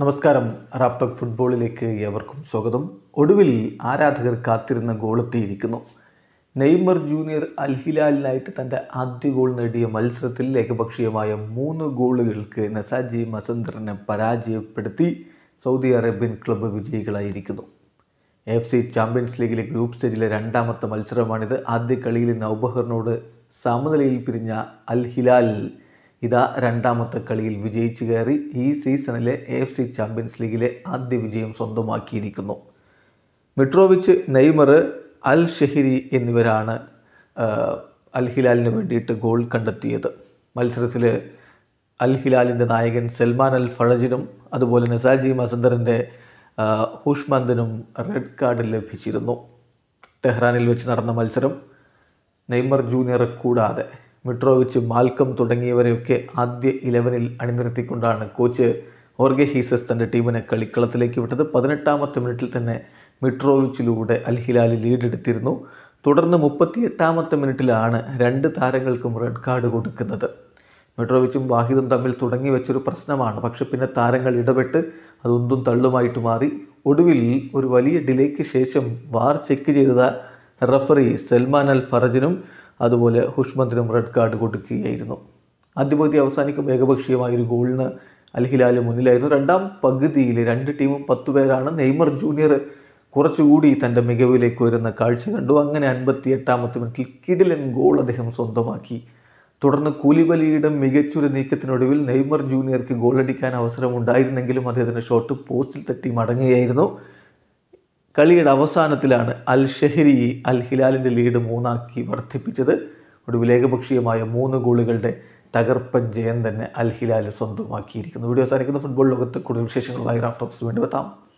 നമസ്കാരം റാഫ്ടോക്ക് ഫുട്ബോളിലേക്ക് ഏവർക്കും സ്വാഗതം ഒടുവിൽ ആരാധകർ കാത്തിരുന്ന ഗോളെത്തിയിരിക്കുന്നു നെയ്മർ ജൂനിയർ അൽഹിലാലിനായിട്ട് തൻ്റെ ആദ്യ ഗോൾ നേടിയ മത്സരത്തിൽ ഏകപക്ഷീയമായ മൂന്ന് ഗോളുകൾക്ക് നസാജി മസന്ദറിനെ പരാജയപ്പെടുത്തി സൗദി അറേബ്യൻ ക്ലബ്ബ് വിജയികളായിരിക്കുന്നു എഫ് സി ചാമ്പ്യൻസ് ലീഗിലെ ഗ്രൂപ്പ് സ്റ്റേജിലെ രണ്ടാമത്തെ മത്സരമാണിത് ആദ്യ കളിയിൽ നൗബഹറിനോട് സമനിലയിൽ പിരിഞ്ഞ അൽഹിലാൽ ഇതാ രണ്ടാമത്തെ കളിയിൽ വിജയിച്ചു കയറി ഈ സീസണിലെ എഫ് സി ചാമ്പ്യൻസ് ലീഗിലെ ആദ്യ വിജയം സ്വന്തമാക്കിയിരിക്കുന്നു മിട്രോവിച്ച് നെയ്മർ അൽ ഷെഹിരി എന്നിവരാണ് അൽ ഹിലാലിന് വേണ്ടിയിട്ട് ഗോൾ കണ്ടെത്തിയത് മത്സരത്തിൽ അൽ ഹിലാലിൻ്റെ നായകൻ സൽമാൻ അൽ ഫളജിനും അതുപോലെ നസാജി മസന്ദറിൻ്റെ ഹുഷ്മന്ദിനും റെഡ് കാർഡ് ലഭിച്ചിരുന്നു ടെഹ്റാനിൽ വെച്ച് നടന്ന മത്സരം നെയ്മർ ജൂനിയർ കൂടാതെ മിട്രോവിച്ച് മാൽക്കം തുടങ്ങിയവരെയൊക്കെ ആദ്യ ഇലവനിൽ അണിനിരത്തിക്കൊണ്ടാണ് കോച്ച് ഓർഗെ ഹീസസ് തൻ്റെ ടീമിനെ കളിക്കളത്തിലേക്ക് വിട്ടത് പതിനെട്ടാമത്തെ മിനിറ്റിൽ തന്നെ മിട്രോവിച്ചിലൂടെ അൽ ഹിലാലി ലീഡെടുത്തിരുന്നു തുടർന്ന് മുപ്പത്തിയെട്ടാമത്തെ മിനിറ്റിലാണ് രണ്ട് താരങ്ങൾക്കും റെഡ് കാർഡ് കൊടുക്കുന്നത് മിട്രോവിച്ചും വാഹിദും തമ്മിൽ തുടങ്ങി വെച്ചൊരു പ്രശ്നമാണ് പക്ഷെ പിന്നെ താരങ്ങൾ ഇടപെട്ട് അതൊന്നും തള്ളുമായിട്ട് മാറി ഒടുവിൽ ഒരു വലിയ ഡിലേക്ക് ശേഷം വാർ ചെക്ക് ചെയ്ത റഫറി സൽമാൻ അൽ ഫറജിനും അതുപോലെ ഹുഷ്മന്തിനും റെഡ് കാർഡ് കൊടുക്കുകയായിരുന്നു ആദ്യ പകുതി അവസാനിക്കും ഏകപക്ഷീയമായ ഒരു ഗോളിന് അൽഹിലാൽ മുന്നിലായിരുന്നു രണ്ടാം പകുതിയിൽ രണ്ട് ടീമും പത്ത് പേരാണ് നെയ്മർ ജൂനിയർ കുറച്ചുകൂടി തൻ്റെ മികവിലേക്ക് വരുന്ന കാഴ്ച കണ്ടു അങ്ങനെ അൻപത്തി എട്ടാമത്തെ മിനിറ്റിൽ കിഡിലൻ ഗോൾ അദ്ദേഹം സ്വന്തമാക്കി തുടർന്ന് കൂലിബലിയുടെ മികച്ചൊരു നീക്കത്തിനൊടുവിൽ നെയ്മർ ജൂനിയർക്ക് ഗോളടിക്കാൻ അവസരമുണ്ടായിരുന്നെങ്കിലും അദ്ദേഹത്തിൻ്റെ ഷോട്ട് പോസ്റ്റിൽ തട്ടി മടങ്ങുകയായിരുന്നു കളിയുടെ അവസാനത്തിലാണ് അൽ ഷെഹരി അൽ ഹിലാലിൻ്റെ ലീഡ് മൂന്നാക്കി വർദ്ധിപ്പിച്ചത് ഒടുവിൽ ഏകപക്ഷീയമായ മൂന്ന് ഗോളുകളുടെ തകർപ്പൻ ജയം തന്നെ അൽ ഹിലാൽ സ്വന്തമാക്കിയിരിക്കുന്നു വീഡിയോ അവസാനിക്കുന്ന ഫുട്ബോൾ ലോകത്ത് കൂടുതൽ വിശേഷങ്ങളുമായി റാഫ്റ്റോക്സ് വേണ്ടി എത്താം